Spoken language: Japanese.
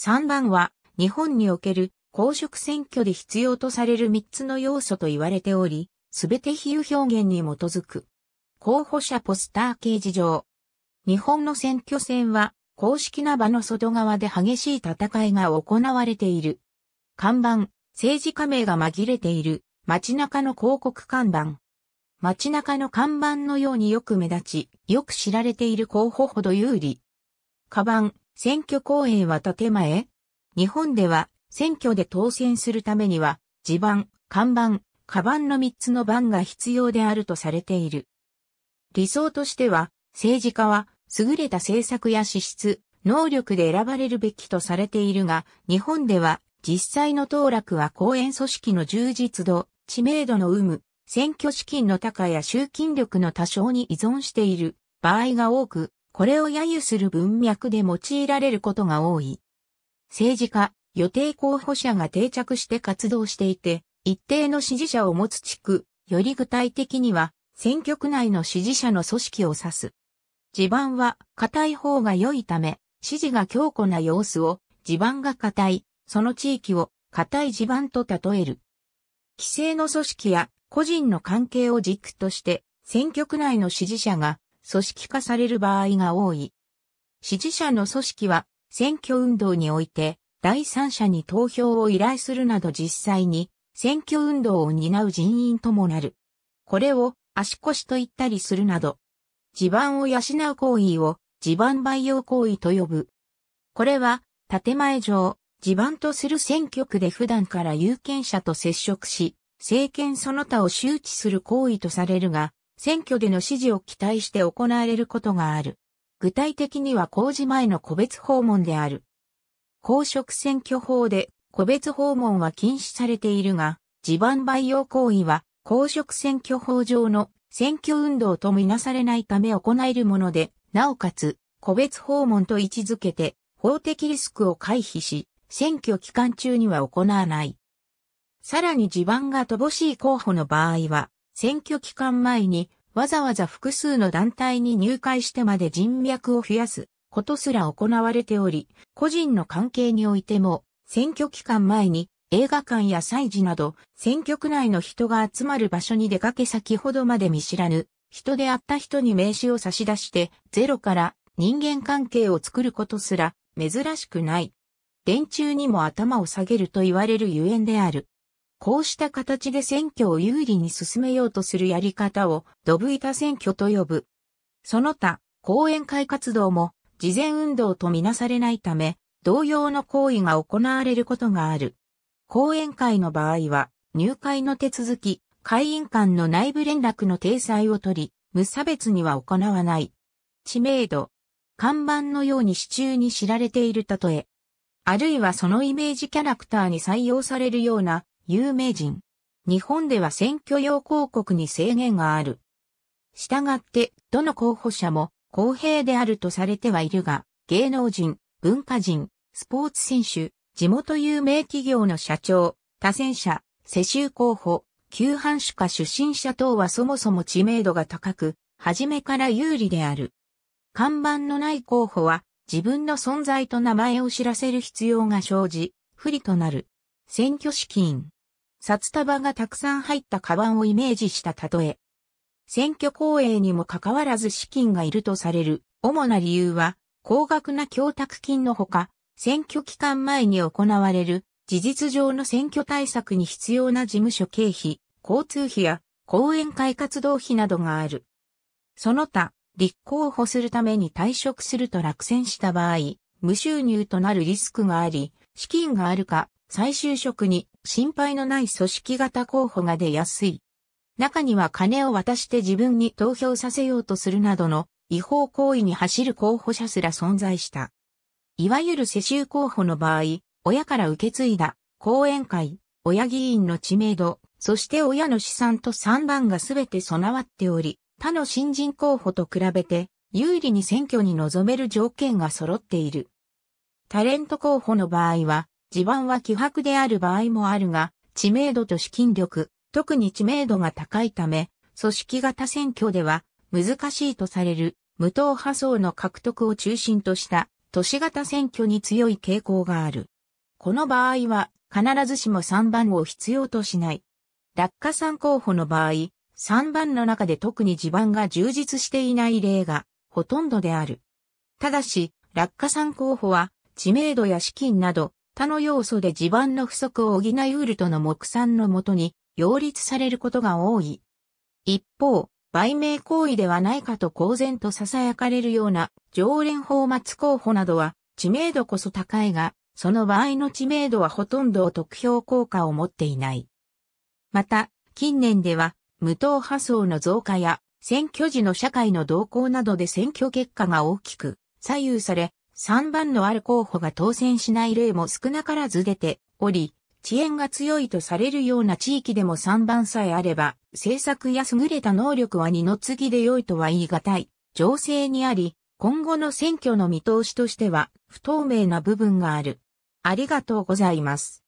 3番は日本における公職選挙で必要とされる3つの要素と言われており、すべて比喩表現に基づく。候補者ポスター掲示場。日本の選挙戦は公式な場の外側で激しい戦いが行われている。看板、政治家名が紛れている街中の広告看板。街中の看板のようによく目立ち、よく知られている候補ほど有利。カバン、選挙公演は建前日本では選挙で当選するためには地盤、看板、カバンの3つの番が必要であるとされている。理想としては政治家は優れた政策や資質、能力で選ばれるべきとされているが、日本では実際の当落は公演組織の充実度、知名度の有無、選挙資金の高や集金力の多少に依存している場合が多く、これを揶揄する文脈で用いられることが多い。政治家、予定候補者が定着して活動していて、一定の支持者を持つ地区、より具体的には、選挙区内の支持者の組織を指す。地盤は硬い方が良いため、支持が強固な様子を、地盤が硬い、その地域を硬い地盤と例える。規制の組織や個人の関係を軸として、選挙区内の支持者が組織化される場合が多い。支持者の組織は選挙運動において第三者に投票を依頼するなど実際に選挙運動を担う人員ともなる。これを足腰と言ったりするなど、地盤を養う行為を地盤培養行為と呼ぶ。これは建前上、地盤とする選挙区で普段から有権者と接触し、政権その他を周知する行為とされるが、選挙での支持を期待して行われることがある。具体的には公示前の個別訪問である。公職選挙法で個別訪問は禁止されているが、地盤培養行為は公職選挙法上の選挙運動とみなされないため行えるもので、なおかつ個別訪問と位置づけて法的リスクを回避し、選挙期間中には行わない。さらに地盤が乏しい候補の場合は、選挙期間前にわざわざ複数の団体に入会してまで人脈を増やすことすら行われており、個人の関係においても、選挙期間前に映画館や祭事など、選挙区内の人が集まる場所に出かけ先ほどまで見知らぬ、人であった人に名刺を差し出して、ゼロから人間関係を作ることすら珍しくない。電柱にも頭を下げると言われるゆえんである。こうした形で選挙を有利に進めようとするやり方をドブ板選挙と呼ぶ。その他、講演会活動も事前運動とみなされないため、同様の行為が行われることがある。講演会の場合は、入会の手続き、会員間の内部連絡の体裁を取り、無差別には行わない。知名度。看板のように支柱に知られている例え。あるいはそのイメージキャラクターに採用されるような有名人。日本では選挙用広告に制限がある。従って、どの候補者も公平であるとされてはいるが、芸能人、文化人、スポーツ選手、地元有名企業の社長、他選者、世襲候補、旧藩主か出身者等はそもそも知名度が高く、初めから有利である。看板のない候補は、自分の存在と名前を知らせる必要が生じ、不利となる。選挙資金。札束がたくさん入ったカバンをイメージした例え。選挙公営にもかかわらず資金がいるとされる主な理由は、高額な供託金のほか、選挙期間前に行われる事実上の選挙対策に必要な事務所経費、交通費や講演会活動費などがある。その他、立候補するために退職すると落選した場合、無収入となるリスクがあり、資金があるか再就職に心配のない組織型候補が出やすい。中には金を渡して自分に投票させようとするなどの違法行為に走る候補者すら存在した。いわゆる世襲候補の場合、親から受け継いだ、講演会、親議員の知名度、そして親の資産と3番が全て備わっており、他の新人候補と比べて、有利に選挙に臨める条件が揃っている。タレント候補の場合は、地盤は希薄である場合もあるが、知名度と資金力、特に知名度が高いため、組織型選挙では難しいとされる無党派層の獲得を中心とした都市型選挙に強い傾向がある。この場合は必ずしも3番を必要としない。落下3候補の場合、3番の中で特に地盤が充実していない例がほとんどである。ただし、落下3候補は知名度や資金など他の要素で地盤の不足を補いうるとの目算のもとに、擁立されることが多い。一方、売名行為ではないかと公然と囁かれるような常連法末候補などは知名度こそ高いが、その場合の知名度はほとんどを得票効果を持っていない。また、近年では、無党派層の増加や、選挙時の社会の動向などで選挙結果が大きく左右され、3番のある候補が当選しない例も少なからず出ており、遅延が強いとされるような地域でも3番さえあれば、政策や優れた能力は二の次で良いとは言い難い、情勢にあり、今後の選挙の見通しとしては不透明な部分がある。ありがとうございます。